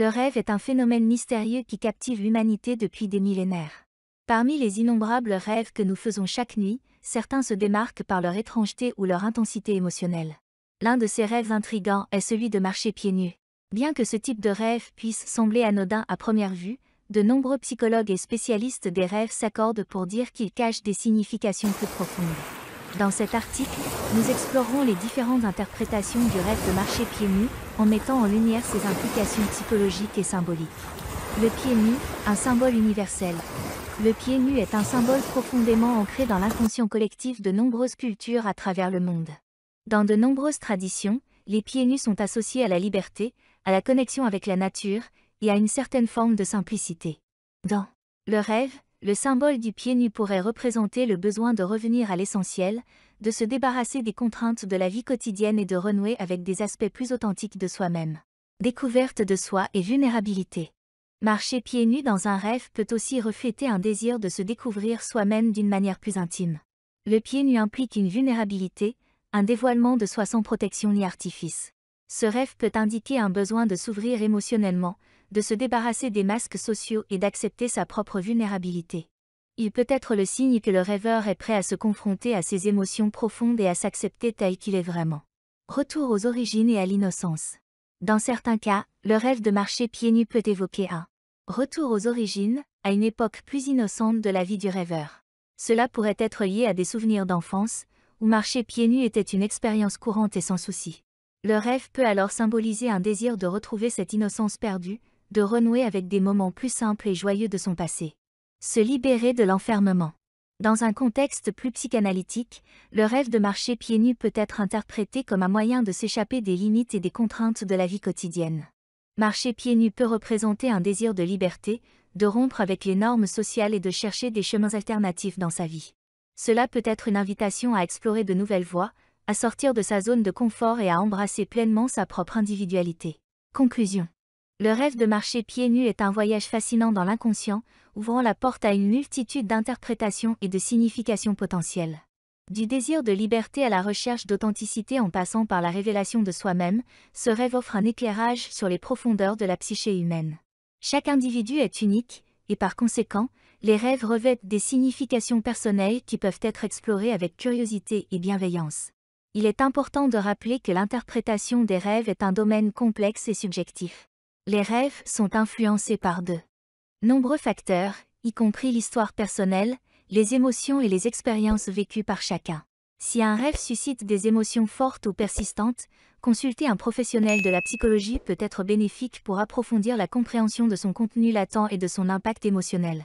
Le rêve est un phénomène mystérieux qui captive l'humanité depuis des millénaires. Parmi les innombrables rêves que nous faisons chaque nuit, certains se démarquent par leur étrangeté ou leur intensité émotionnelle. L'un de ces rêves intrigants est celui de marcher pieds nus. Bien que ce type de rêve puisse sembler anodin à première vue, de nombreux psychologues et spécialistes des rêves s'accordent pour dire qu'ils cachent des significations plus profondes. Dans cet article, nous explorerons les différentes interprétations du rêve de marcher pieds nus, en mettant en lumière ses implications psychologiques et symboliques. Le pied nu, un symbole universel. Le pied nu est un symbole profondément ancré dans l'inconscient collectif de nombreuses cultures à travers le monde. Dans de nombreuses traditions, les pieds nus sont associés à la liberté, à la connexion avec la nature, et à une certaine forme de simplicité. Dans le rêve, le symbole du pied nu pourrait représenter le besoin de revenir à l'essentiel, de se débarrasser des contraintes de la vie quotidienne et de renouer avec des aspects plus authentiques de soi-même. Découverte de soi et vulnérabilité. Marcher pieds nus dans un rêve peut aussi refléter un désir de se découvrir soi-même d'une manière plus intime. Le pied nu implique une vulnérabilité, un dévoilement de soi sans protection ni artifice. Ce rêve peut indiquer un besoin de s'ouvrir émotionnellement, de se débarrasser des masques sociaux et d'accepter sa propre vulnérabilité. Il peut être le signe que le rêveur est prêt à se confronter à ses émotions profondes et à s'accepter tel qu'il est vraiment. Retour aux origines et à l'innocence. Dans certains cas, le rêve de marcher pieds nus peut évoquer un retour aux origines, à une époque plus innocente de la vie du rêveur. Cela pourrait être lié à des souvenirs d'enfance, où marcher pieds nus était une expérience courante et sans souci. Le rêve peut alors symboliser un désir de retrouver cette innocence perdue, de renouer avec des moments plus simples et joyeux de son passé. Se libérer de l'enfermement. Dans un contexte plus psychanalytique, le rêve de marcher pieds nus peut être interprété comme un moyen de s'échapper des limites et des contraintes de la vie quotidienne. Marcher pieds nus peut représenter un désir de liberté, de rompre avec les normes sociales et de chercher des chemins alternatifs dans sa vie. Cela peut être une invitation à explorer de nouvelles voies, à sortir de sa zone de confort et à embrasser pleinement sa propre individualité. Conclusion le rêve de marcher pieds nus est un voyage fascinant dans l'inconscient, ouvrant la porte à une multitude d'interprétations et de significations potentielles. Du désir de liberté à la recherche d'authenticité en passant par la révélation de soi-même, ce rêve offre un éclairage sur les profondeurs de la psyché humaine. Chaque individu est unique, et par conséquent, les rêves revêtent des significations personnelles qui peuvent être explorées avec curiosité et bienveillance. Il est important de rappeler que l'interprétation des rêves est un domaine complexe et subjectif les rêves sont influencés par de nombreux facteurs, y compris l'histoire personnelle, les émotions et les expériences vécues par chacun. Si un rêve suscite des émotions fortes ou persistantes, consulter un professionnel de la psychologie peut être bénéfique pour approfondir la compréhension de son contenu latent et de son impact émotionnel.